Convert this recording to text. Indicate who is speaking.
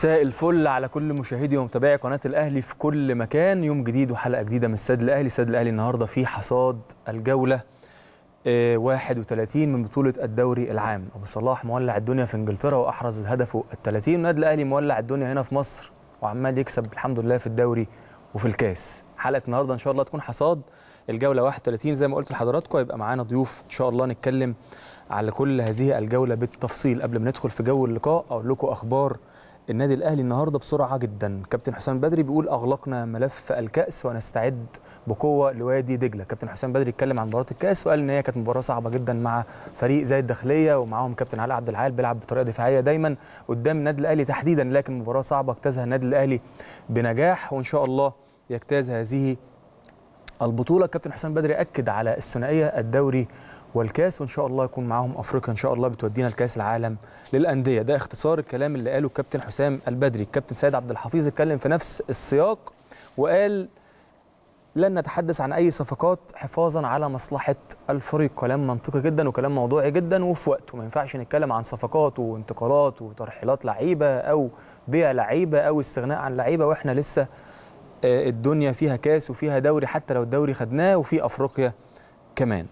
Speaker 1: مساء الفل على كل مشاهدي ومتابعي قناه الاهلي في كل مكان يوم جديد وحلقه جديده من السد الاهلي السد الاهلي النهارده في حصاد الجوله 31 آه، من بطوله الدوري العام ابو صلاح مولع الدنيا في انجلترا واحرز هدفه ال 30 النادي الاهلي مولع الدنيا هنا في مصر وعمال يكسب الحمد لله في الدوري وفي الكاس حلقه النهارده ان شاء الله تكون حصاد الجوله 31 زي ما قلت لحضراتكم هيبقى معانا ضيوف ان شاء الله نتكلم على كل هذه الجوله بالتفصيل قبل ما ندخل في جو اللقاء اقول لكم اخبار النادي الاهلي النهارده بسرعه جدا كابتن حسام بدري بيقول اغلقنا ملف الكاس ونستعد بقوه لوادي دجله كابتن حسام بدري اتكلم عن مباراه الكاس وقال ان هي كانت مباراه صعبه جدا مع فريق زي الداخليه ومعاهم كابتن علي عبد العال بيلعب بطريقه دفاعيه دايما قدام النادي الاهلي تحديدا لكن مباراه صعبه اجتازها النادي الاهلي بنجاح وان شاء الله يجتاز هذه البطوله كابتن حسام بدري اكد على الثنائيه الدوري والكاس وان شاء الله يكون معاهم افريقيا ان شاء الله بتودينا لكاس العالم للانديه ده اختصار الكلام اللي قاله الكابتن حسام البدري الكابتن سيد عبد الحفيظ اتكلم في نفس السياق وقال لن نتحدث عن اي صفقات حفاظا على مصلحه الفريق كلام منطقي جدا وكلام موضوعي جدا وفي وقته ما ينفعش نتكلم عن صفقات وانتقالات وترحيلات لعيبه او بيع لعيبه او استغناء عن لعيبه واحنا لسه آه، الدنيا فيها كاس وفيها دوري حتى لو الدوري خدناه وفي افريقيا كمان